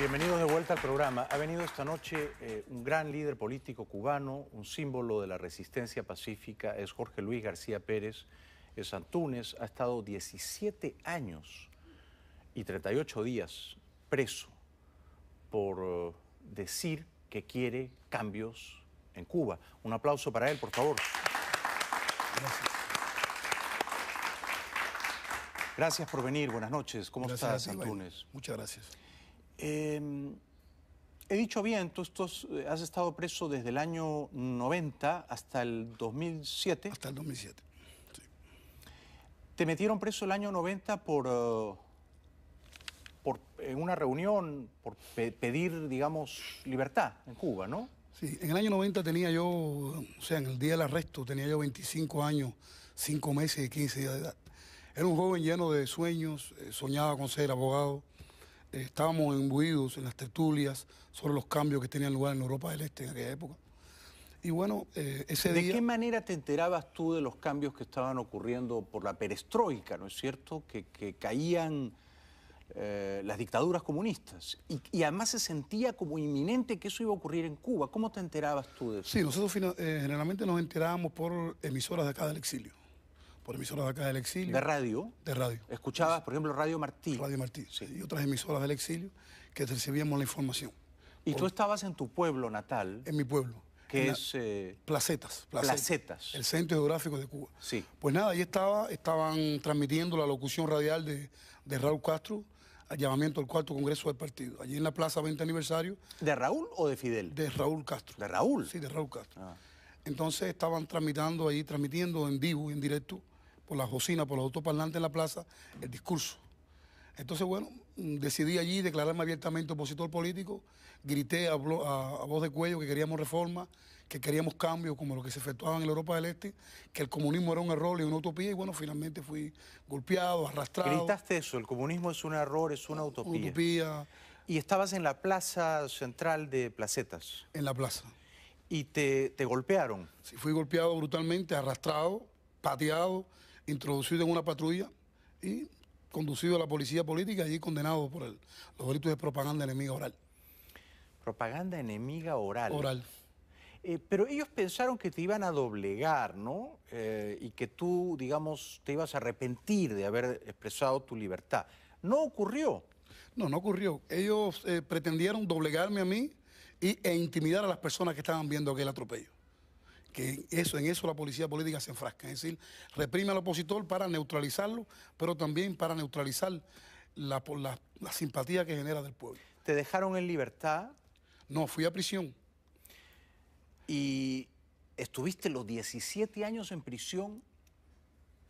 Bienvenidos de vuelta al programa. Ha venido esta noche eh, un gran líder político cubano, un símbolo de la resistencia pacífica, es Jorge Luis García Pérez, es Antunes, ha estado 17 años y 38 días preso por eh, decir que quiere cambios en Cuba. Un aplauso para él, por favor. Gracias. Gracias por venir, buenas noches. ¿Cómo estás, Antunes? Muchas gracias. Em, he dicho bien, tú, eh, has estado preso desde el año 90 hasta el 2007. Hasta el 2007. Sí. Te metieron preso el año 90 por, eh, por en una reunión por pedir, digamos, libertad en Cuba, ¿no? Sí, en el año 90 tenía yo, o sea, en el día del arresto tenía yo 25 años, 5 meses y 15 días de edad. Era un joven lleno de sueños, eh, soñaba con ser abogado, estábamos imbuidos en las tertulias sobre los cambios que tenían lugar en Europa del Este en aquella época. Y bueno, eh, ese ¿De qué manera te enterabas tú de los cambios que estaban ocurriendo por la perestroika, ¿no es cierto? Que, caían eh, las dictaduras comunistas. Y, además se sentía como inminente que eso iba a ocurrir en Cuba. ¿Cómo te enterabas tú de eso? Sí, nosotros eh, generalmente nos enterábamos por emisoras de acá del exilio por emisoras de acá del exilio. ¿De radio? De radio. ¿Escuchabas, por ejemplo, Radio Martí? Radio Martí, sí. Y otras emisoras del exilio que recibíamos la información. ¿Y tú estabas en tu pueblo natal? En mi pueblo. Que es... Eh, Placetas, Placetas, El centro geográfico de Cuba. Sí. Pues nada, ahí estaba, estaban transmitiendo la locución radial de, Raúl Castro, al llamamiento al cuarto congreso del partido, allí en la plaza 20 aniversario. ¿De Raúl o de Fidel? De Raúl Castro. ¿De Raúl? Sí, de Raúl Castro. Ah. Entonces estaban transmitiendo ahí, transmitiendo en vivo, en directo, por las bocinas, por los autoparlantes en la plaza, el discurso. Entonces, bueno, decidí allí declararme abiertamente opositor político, grité a, voz de cuello que queríamos reforma, que queríamos cambios como lo que se efectuaban en la Europa del Este, que el comunismo era un error y una utopía, y bueno, finalmente fui golpeado, arrastrado. Gritaste eso, el comunismo es un error, es una utopía. utopía. Y estabas en la plaza central de Placetas. En la plaza. ¿Y te golpearon? Sí, fui golpeado brutalmente, arrastrado, pateado introducido en una patrulla y conducido a la policía política y condenado por el, los delitos de propaganda enemiga oral. Propaganda enemiga oral. Oral. Eh, pero ellos pensaron que te iban a doblegar, ¿no? Eh, y que tú, digamos, te ibas a arrepentir de haber expresado tu libertad. No ocurrió. No, no ocurrió. Ellos eh, pretendieron doblegarme a mí e intimidar a las personas que estaban viendo aquel atropello que eso, en eso la policía política se enfrasca, es decir, reprime al opositor para neutralizarlo, pero también para neutralizar la, la, la simpatía que genera del pueblo. ¿Te dejaron en libertad? No, fui a prisión. Y estuviste los 17 años en prisión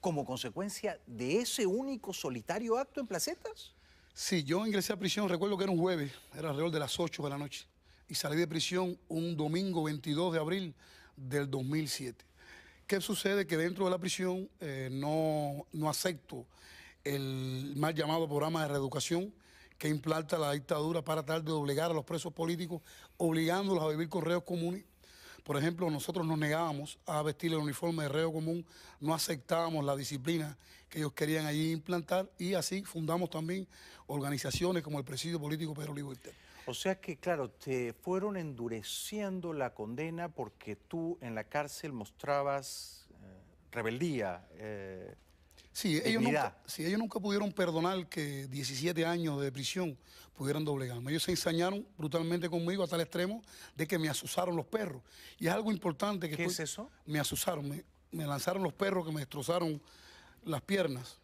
como consecuencia de ese único solitario acto en Placetas? Sí, yo ingresé a prisión, recuerdo que era un jueves, era alrededor de las 8 de la noche, y salí de prisión un domingo 22 de abril del 2007. ¿Qué sucede? Que dentro de la prisión eh, no, acepto el mal llamado programa de reeducación que implanta la dictadura para tratar de obligar a los presos políticos, obligándolos a vivir con reos comunes. Por ejemplo, nosotros nos negábamos a vestir el uniforme de reo común, no aceptábamos la disciplina que ellos querían allí implantar y así fundamos también organizaciones como el Presidio Político Pedro Libertad. O sea que, claro, te fueron endureciendo la condena porque tú en la cárcel mostrabas eh, rebeldía. Eh, sí, ellos nunca, ellos nunca, pudieron perdonar que 17 años de prisión pudieran doblegarme. Ellos se ensañaron brutalmente conmigo hasta el extremo de que me asusaron los perros. Y es algo importante que... ¿Qué es eso? Me asusaron, me lanzaron los perros que me destrozaron las piernas.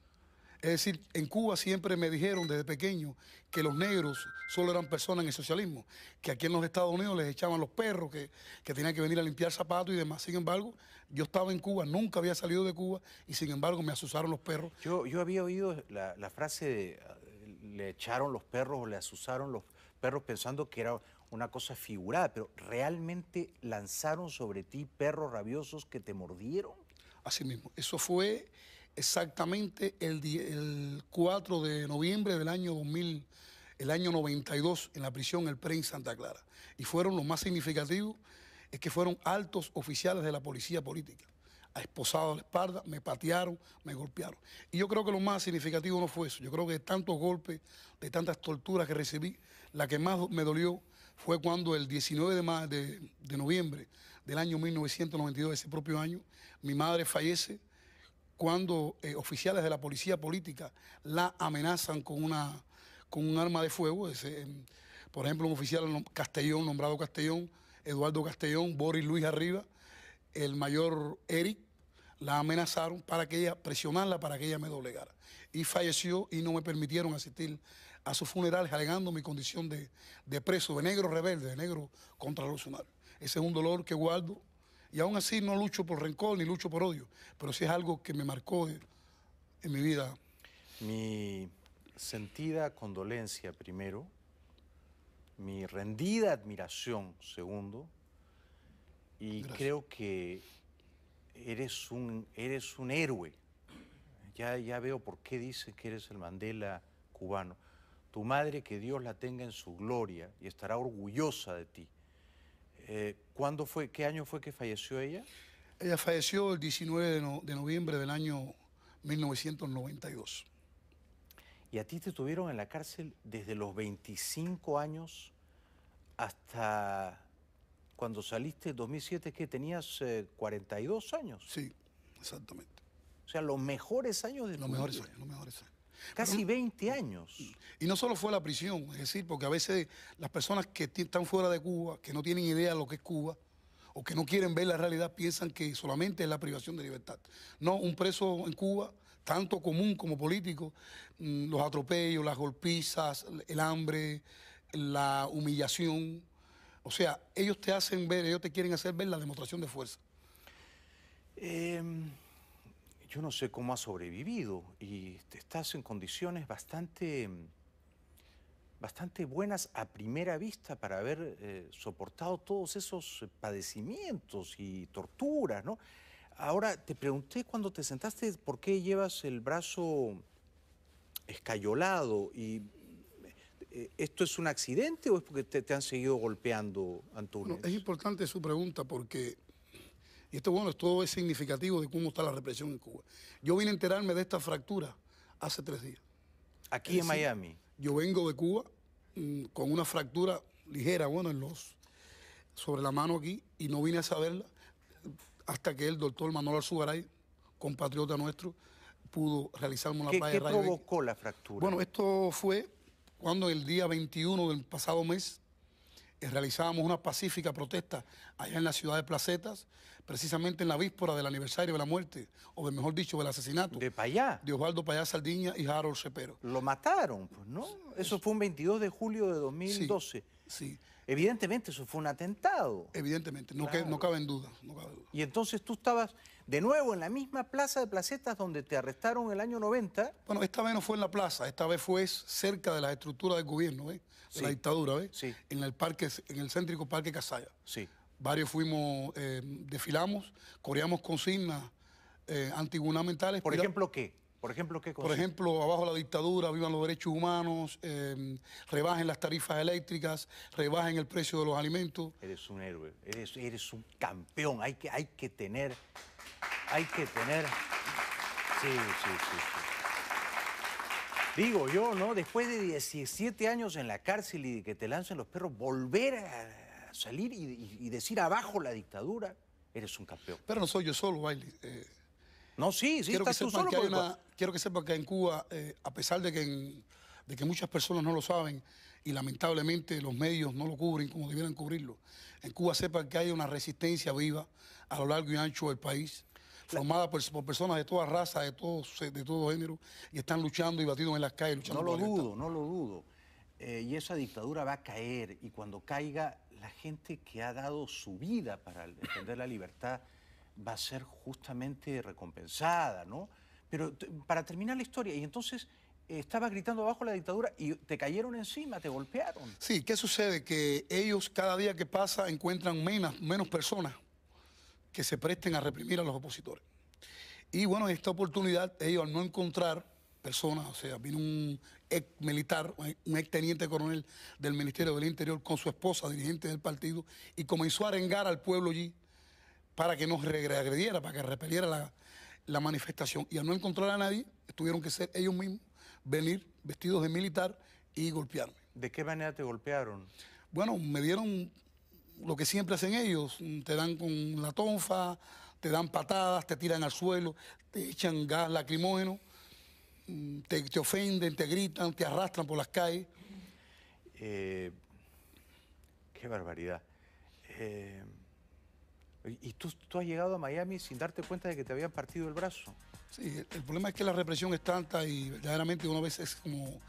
Es decir, en Cuba siempre me dijeron desde pequeño que los negros solo eran personas en el socialismo, que aquí en los Estados Unidos les echaban los perros, que, que tenían que venir a limpiar zapatos y demás. Sin embargo, yo estaba en Cuba, nunca había salido de Cuba y sin embargo me asusaron los perros. Yo, yo había oído la, la frase de le echaron los perros o le asusaron los perros pensando que era una cosa figurada, pero realmente lanzaron sobre ti perros rabiosos que te mordieron. Así mismo, eso fue exactamente el, el 4 de noviembre del año 2000 el año 92 en la prisión El en Santa Clara. Y fueron los más significativos, es que fueron altos oficiales de la policía política. A esposado a la espalda, me patearon, me golpearon. Y yo creo que lo más significativo no fue eso. Yo creo que de tantos golpes, de tantas torturas que recibí, la que más me dolió fue cuando el 19 de, de, de noviembre del año 1992, ese propio año, mi madre fallece cuando eh, oficiales de la policía política la amenazan con, una, con un arma de fuego. Em, por ejemplo, un oficial Castellón, nombrado Castellón, Eduardo Castellón, Boris Luis Arriba, el mayor Eric, la amenazaron para que ella, presionarla para que ella me doblegara. Y falleció y no me permitieron asistir a su funerales alegando mi condición de, de preso, de negro rebelde, de negro contrarrevolucionario. Ese es un dolor que guardo y aún así no lucho por rencor ni lucho por odio, pero sí es algo que me marcó en, mi vida. Mi sentida condolencia primero, mi rendida admiración segundo, y creo que eres un, eres un héroe. Ya, ya veo por qué dicen que eres el Mandela cubano. Tu madre, que Dios la tenga en su gloria y estará orgullosa de ti. Eh, ¿Cuándo fue, qué año fue que falleció ella? Ella falleció el 19 de, noviembre del año 1992. ¿Y a ti te tuvieron en la cárcel desde los 25 años hasta cuando saliste en 2007, que tenías 42 eh, años? Sí, exactamente. O sea, los mejores años de los mejores años, los mejores años. Casi 20 años. Y no solo fue la prisión, es decir, porque a veces las personas que están fuera de Cuba, que no tienen idea de lo que es Cuba, o que no quieren ver la realidad, piensan que solamente es la privación de libertad. No, un preso en Cuba, tanto común como político, mm, los atropellos, las golpizas, el hambre, la humillación. O sea, ellos te hacen ver, ellos te quieren hacer ver la demostración de fuerza. Em, yo no sé cómo has sobrevivido y estás en condiciones bastante, mm, bastante buenas a primera vista para haber eh, soportado todos esos padecimientos y torturas, ¿no? Ahora, te pregunté cuando te sentaste por qué llevas el brazo escayolado y eh, ¿Esto es un accidente o es porque te, han seguido golpeando, Antonio? es importante su pregunta porque y esto, bueno, esto es significativo de cómo está la represión en Cuba. Yo vine a enterarme de esta fractura hace tres días. Aquí en Miami. Yo vengo de Cuba mm, con una fractura ligera, bueno, en los sobre la mano aquí, y no vine a saberla hasta que el doctor Manuel Alzugaray compatriota nuestro, pudo realizarme una playa ¿Qué provocó la fractura? Bueno, esto fue cuando el día 21 del pasado mes eh, realizábamos una pacífica protesta allá en la ciudad de Placetas, precisamente en la víspora del aniversario de la muerte, o mejor dicho, del asesinato. De Payá. De Osvaldo Payá saldiña y Harold Cepero. Lo mataron, pues, ¿no? Eso fue un 22 de julio de 2012. Sí. sí. Evidentemente, eso fue un atentado. Evidentemente, no, cabe en duda. Y entonces tú estabas de nuevo en la misma plaza de Placetas donde te arrestaron el año 90. Bueno, esta vez no fue en la plaza, esta vez fue cerca de la estructura del gobierno, ¿eh? la dictadura, En el parque, en el céntrico Parque Casalla. Sí. Varios fuimos, eh, desfilamos, coreamos consignas eh, ¿Por ejemplo qué? ¿Por ejemplo qué Por ejemplo, abajo la dictadura, vivan los derechos humanos, eh, rebajen las tarifas eléctricas, rebajen el precio de los alimentos. Eres un héroe, eres, un campeón, hay que, hay que tener hay que tener... Sí, sí, sí, Digo yo, ¿no? Después de 17 años en la cárcel y que te lancen los perros, volver a salir y, decir abajo la dictadura, eres un campeón. Pero no soy yo solo, Bailey. Eh. no, sí, sí, quiero estás que tú solo. Que quiero que sepa que en Cuba, eh, a pesar de que, de que muchas personas no lo saben y lamentablemente los medios no lo cubren como debieran cubrirlo, en Cuba sepa que hay una resistencia viva a lo largo y ancho del país, formada por, personas de toda raza, de todo, de todo género, y están luchando y batidos en las calles. Luchando no lo dudo, no lo dudo. Eh, y esa dictadura va a caer, y cuando caiga, la gente que ha dado su vida para defender la libertad va a ser justamente recompensada, ¿no? Pero para terminar la historia, y entonces eh, estaba gritando abajo la dictadura y te cayeron encima, te golpearon. Sí, ¿qué sucede? Que ellos cada día que pasa encuentran menos, menos personas que se presten a reprimir a los opositores. Y bueno, en esta oportunidad ellos al no encontrar personas, o sea, vino un ex militar, un ex teniente coronel del Ministerio del Interior con su esposa, dirigente del partido, y comenzó a arengar al pueblo allí para que no regrediera, para que repeliera la, la manifestación. Y al no encontrar a nadie, tuvieron que ser ellos mismos, venir vestidos de militar y golpearme. ¿De qué manera te golpearon? Bueno, me dieron lo que siempre hacen ellos, mm, te dan con la tonfa, te dan patadas, te tiran al suelo, te echan gas lacrimógeno, mm, te, ofenden, te gritan, te arrastran por las calles. Eh, qué barbaridad. Eh, ¿Y tú, has llegado a Miami sin darte cuenta de que te habían partido el brazo? Sí, el, problema es que la represión es tanta y verdaderamente una veces es como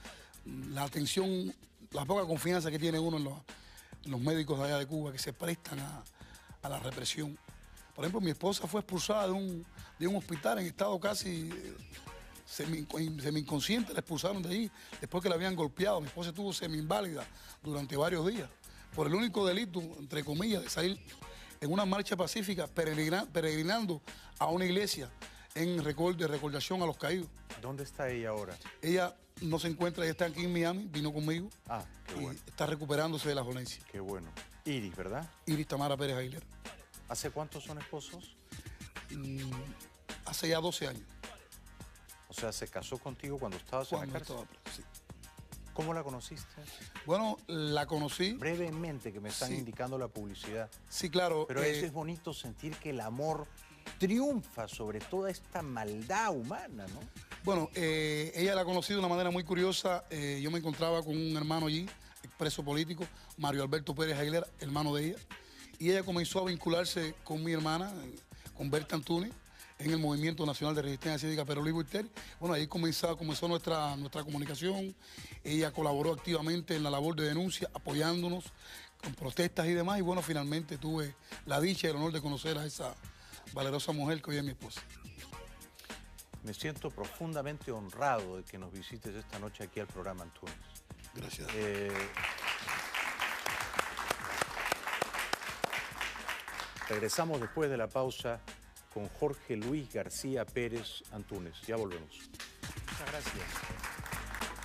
mm, la atención, la poca confianza que tiene uno en los los médicos de allá de Cuba que se prestan a, la represión. Por ejemplo, mi esposa fue expulsada de un, hospital en estado casi eh, semi-inconsciente, la expulsaron de ahí después que la habían golpeado. Mi esposa estuvo semi-inválida durante varios días por el único delito, entre comillas, de salir en una marcha pacífica peregrinando a una iglesia en recuerdo, de recordación a los caídos. ¿Dónde está ella ahora? Ella no se encuentra, y está aquí en Miami, vino conmigo. Ah, y está recuperándose de la violencia. Qué bueno. Iris, ¿verdad? Iris Tamara Pérez Aguilera. ¿Hace cuántos son esposos? Mm, hace ya 12 años. O sea, se casó contigo cuando estabas en la Estaba, ¿Cómo la conociste? Bueno, la conocí. Brevemente, que me están indicando la publicidad. Sí, claro. Pero es eh, bonito sentir que el amor triunfa sobre toda esta maldad humana, ¿no? Bueno, eh, ella la conocido de una manera muy curiosa. Eh, yo me encontraba con un hermano allí, expreso político, Mario Alberto Pérez Aguilera, hermano de ella. Y ella comenzó a vincularse con mi hermana, con Berta Antunes, en el Movimiento Nacional de Resistencia Cívica Pero Luis Bueno, ahí comenzó, comenzó nuestra, nuestra comunicación. Ella colaboró activamente en la labor de denuncia, apoyándonos con protestas y demás. Y bueno, finalmente tuve la dicha y el honor de conocer a esa, valerosa mujer que hoy es mi esposa. Me siento profundamente honrado de que nos visites esta noche aquí al programa Antunes. Gracias. Eh, regresamos después de la pausa con Jorge Luis García Pérez Antunes. Ya volvemos. Muchas gracias.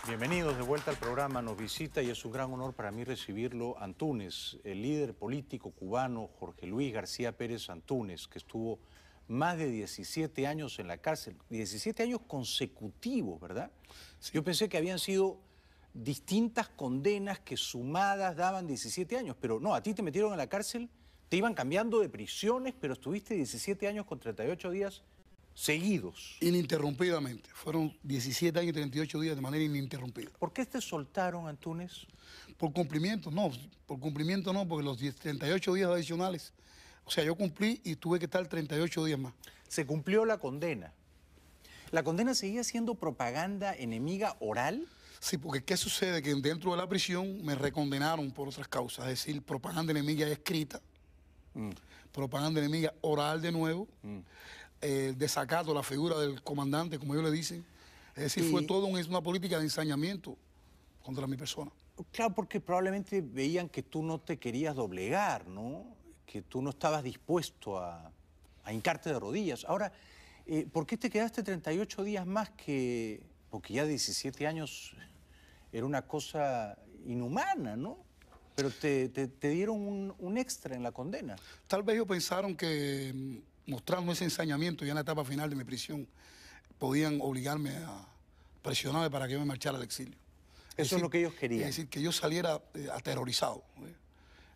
Bienvenidos de vuelta al programa. Nos visita y es un gran honor para mí recibirlo Antunes, el líder político cubano Jorge Luis García Pérez Antunes, que estuvo más de 17 años en la cárcel, 17 años consecutivos, ¿verdad? Yo pensé que habían sido distintas condenas que sumadas daban 17 años, pero no, a ti te metieron en la cárcel, te iban cambiando de prisiones, pero estuviste 17 años con 38 días seguidos. Ininterrumpidamente. Fueron 17 años y 38 días de manera ininterrumpida. ¿Por qué te soltaron Antunes?... Por cumplimiento, no. Por cumplimiento no, porque los 38 días adicionales. O sea, yo cumplí y tuve que estar 38 días más. Se cumplió la condena. ¿La condena seguía siendo propaganda enemiga oral? Sí, porque ¿qué sucede? Que dentro de la prisión me recondenaron por otras causas, es decir, propaganda enemiga escrita, mm. propaganda enemiga oral de nuevo, mm el eh, desacato, la figura del comandante, como ellos le dicen. Es decir, fue todo una política de ensañamiento contra mi persona. Claro, porque probablemente veían que tú no te querías doblegar, ¿no? Que tú no estabas dispuesto a, a hincarte de rodillas. Ahora, eh, ¿por qué te quedaste 38 días más que...? Porque ya 17 años era una cosa inhumana, ¿no? Pero te, dieron un, extra en la condena. Tal vez ellos pensaron que mostrando ese ensañamiento ya en la etapa final de mi prisión, podían obligarme a presionarme para que yo me marchara al exilio. Eso es, lo que ellos querían. Es decir, que yo saliera eh, aterrorizado.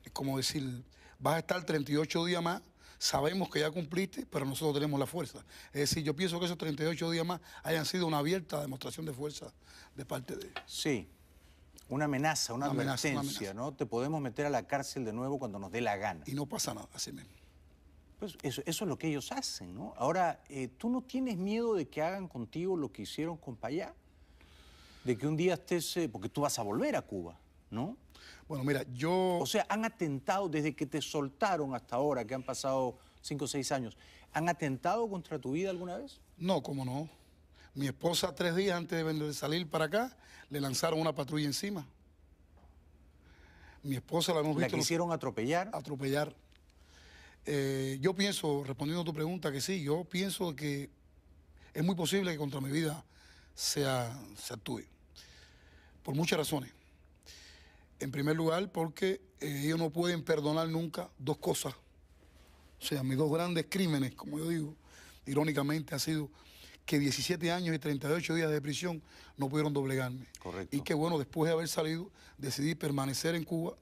Es como decir, vas a estar 38 días más, sabemos que ya cumpliste, pero nosotros tenemos la fuerza. Es decir, yo pienso que esos 38 días más hayan sido una abierta demostración de fuerza de parte de ellos. Sí, una amenaza, una, advertencia, ¿no? Te podemos meter a la cárcel de nuevo cuando nos dé la gana. Y no pasa nada, así mismo. Pues eso, es lo que ellos hacen, ¿no? Ahora, eh, ¿tú no tienes miedo de que hagan contigo lo que hicieron con Payá? De que un día estés, eh, porque tú vas a volver a Cuba, ¿no? Bueno, mira, yo... O sea, han atentado desde que te soltaron hasta ahora, que han pasado cinco o seis años, ¿han atentado contra tu vida alguna vez? No, cómo no. Mi esposa tres días antes de salir para acá, le lanzaron una patrulla encima. Mi esposa la hemos visto... ¿La quisieron atropellar? Atropellar. Eh, yo pienso, respondiendo a tu pregunta, que sí, yo pienso que es muy posible que contra mi vida se actúe, por muchas razones. En primer lugar, porque eh, ellos no pueden perdonar nunca dos cosas. O sea, mis dos grandes crímenes, como yo digo, irónicamente, ha sido que 17 años y 38 días de prisión no pudieron doblegarme. Correcto. Y que bueno, después de haber salido, decidí permanecer en Cuba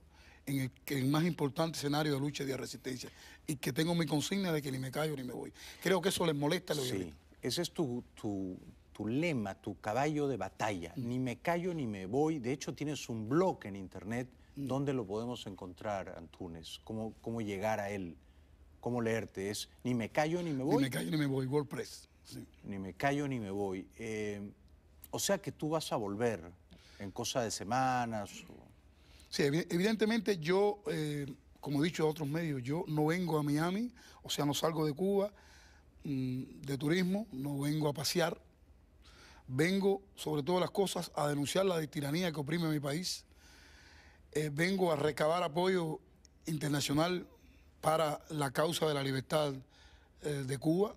en el, más importante escenario de lucha y de resistencia. Y que tengo mi consigna de que ni me callo ni me voy. Creo que eso les molesta a los Sí, ese es tu, tu, tu, lema, tu caballo de batalla. Mm. Ni me callo ni me voy. De hecho, tienes un blog en internet. Mm. donde lo podemos encontrar, Antunes? ¿Cómo, ¿Cómo llegar a él? ¿Cómo leerte? Es ni me callo ni me voy. Ni me callo ni me voy, WordPress. Eh, ni me callo ni me voy. o sea que tú vas a volver en cosa de semanas. Sí, evidentemente yo, eh, como he dicho a otros medios, yo no vengo a Miami, o sea, no salgo de Cuba mm, de turismo, no vengo a pasear, vengo sobre todas las cosas a denunciar la tiranía que oprime mi país, eh, vengo a recabar apoyo internacional para la causa de la libertad eh, de Cuba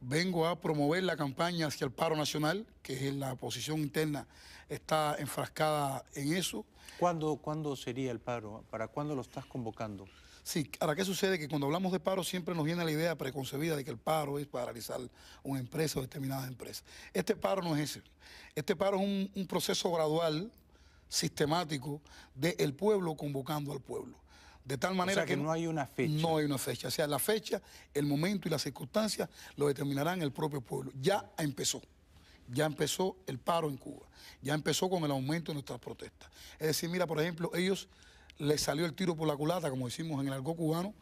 vengo a promover la campaña hacia el paro nacional, que es la posición interna, está enfrascada en eso. ¿Cuándo, ¿Cuándo sería el paro? ¿Para cuándo lo estás convocando? Sí, ahora qué sucede que cuando hablamos de paro siempre nos viene la idea preconcebida de que el paro es paralizar una empresa o determinadas empresas. Este paro no es ese. Este paro es un, proceso gradual, sistemático, del pueblo convocando al pueblo. De tal manera que, no hay una fecha. No hay una fecha. O sea, la fecha, el momento y las circunstancias lo determinarán el propio pueblo. Ya empezó. Ya empezó el paro en Cuba. Ya empezó con el aumento de nuestras protestas. Es decir, mira, por ejemplo, ellos les salió el tiro por la culata, como decimos en el algo cubano,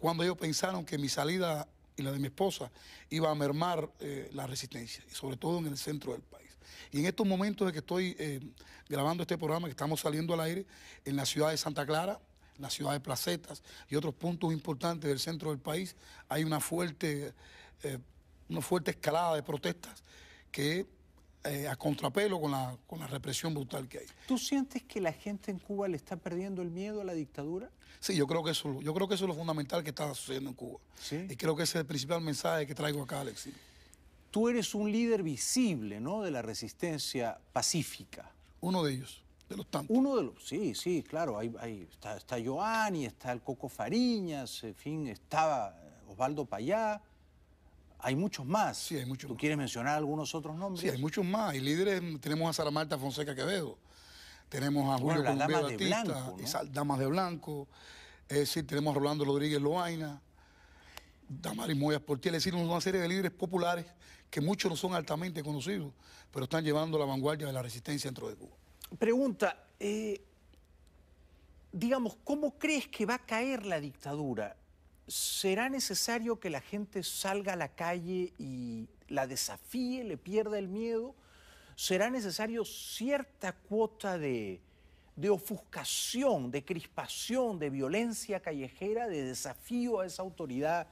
cuando ellos pensaron que mi salida y la de mi esposa iba a mermar eh, la resistencia, sobre todo en el centro del país. Y en estos momentos de que estoy eh, grabando este programa, que estamos saliendo al aire, en la ciudad de Santa Clara, la ciudad de Placetas y otros puntos importantes del centro del país, hay una fuerte, eh, una fuerte escalada de protestas que eh, a contrapelo con la, con la represión brutal que hay. ¿Tú sientes que la gente en Cuba le está perdiendo el miedo a la dictadura? Sí, yo creo que eso, yo creo que eso es lo fundamental que está sucediendo en Cuba. Y creo que ese es el principal mensaje que traigo acá, Alexis. Tú eres un líder visible, ¿no?, de la resistencia pacífica. Uno de ellos. Uno de los, sí, sí, claro, está, está está el Coco Fariñas, en fin, estaba eh, Osvaldo Payá, hay muchos más. Sí, hay muchos ¿Tú quieres mencionar algunos otros nombres? Sí, hay muchos más. Y líderes, mm, tenemos a Sara Marta Fonseca Quevedo, tenemos a Julio bueno, Damas de Blanco, es decir, tenemos a Rolando Rodríguez Loaina, Damaris Moyas Portiel, es decir, una serie de líderes populares que muchos no son altamente conocidos, pero están llevando la vanguardia de la resistencia dentro de Cuba. Pregunta, eh, digamos, ¿cómo crees que va a caer la dictadura? ¿Será necesario que la gente salga a la calle y la desafíe, le pierda el miedo? ¿Será necesario cierta cuota de, ofuscación, de crispación, de violencia callejera, de desafío a esa autoridad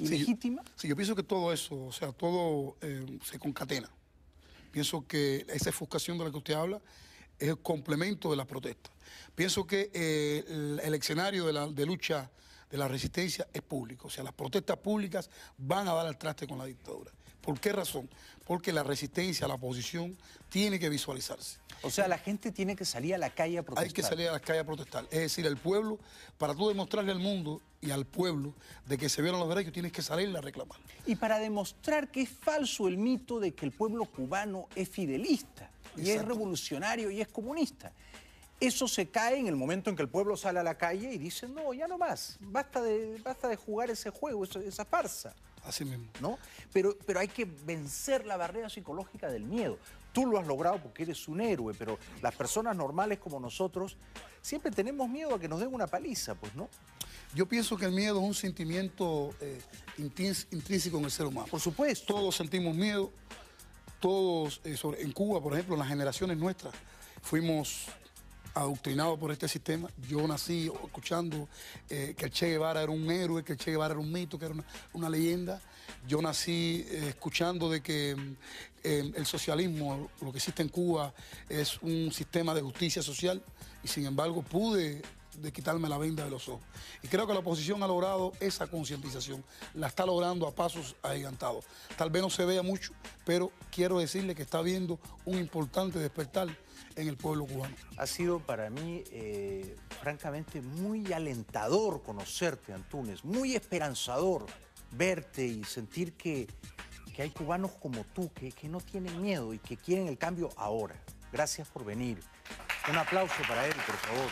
ilegítima? Sí, yo, pienso que todo eso, o sea, todo eh, se concatena. Pienso que esa enfuscación de la que usted habla es el complemento de la protesta. Pienso que eh, el, escenario de, de lucha de la resistencia es público. O sea, las protestas públicas van a dar al traste con la dictadura. ¿Por qué razón? Porque la resistencia, la oposición, tiene que visualizarse. O sea, la gente tiene que salir a la calle a protestar. Hay que salir a la calle a protestar. Es decir, el pueblo, para tú demostrarle al mundo y al pueblo de que se vieron los derechos, tienes que salir a reclamar. Y para demostrar que es falso el mito de que el pueblo cubano es fidelista, y es revolucionario, y es comunista. Eso se cae en el momento en que el pueblo sale a la calle y dice, no, ya no más, basta de, basta de jugar ese juego, esa farsa. Así mismo. ¿No? Pero, pero hay que vencer la barrera psicológica del miedo. Tú lo has logrado porque eres un héroe, pero las personas normales como nosotros siempre tenemos miedo a que nos den una paliza, pues, ¿no? Yo pienso que el miedo es un sentimiento eh, intrínseco en el ser humano. Por supuesto. Todos sentimos miedo. Todos, eh, en Cuba, por ejemplo, en las generaciones nuestras, fuimos adoctrinado por este sistema. Yo nací escuchando eh, que el Che Guevara era un héroe, que el Che Guevara era un mito, que era una, leyenda. Yo nací eh, escuchando de que mm, em, el socialismo, lo que existe en Cuba, es un sistema de justicia social y sin embargo pude quitarme la venda de los ojos. Y creo que la oposición ha logrado esa concientización, la está logrando a pasos agigantados. Tal vez no se vea mucho, pero quiero decirle que está habiendo un importante despertar en el pueblo cubano. Ha sido para mí, eh, francamente, muy alentador conocerte, Antunes, muy esperanzador verte y sentir que, que hay cubanos como tú, que, que no tienen miedo y que quieren el cambio ahora. Gracias por venir. Un aplauso para él, por favor.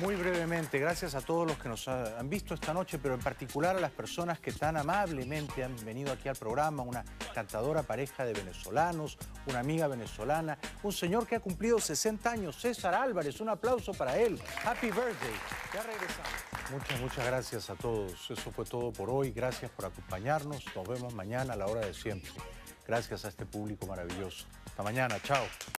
Muy brevemente, gracias a todos los que nos han visto esta noche, pero en particular a las personas que tan amablemente han venido aquí al programa, una cantadora pareja de venezolanos, una amiga venezolana, un señor que ha cumplido 60 años, César Álvarez, un aplauso para él. Happy birthday. Ya regresamos. Muchas, muchas gracias a todos. Eso fue todo por hoy. Gracias por acompañarnos. Nos vemos mañana a la hora de siempre. Gracias a este público maravilloso. Hasta mañana. Chao.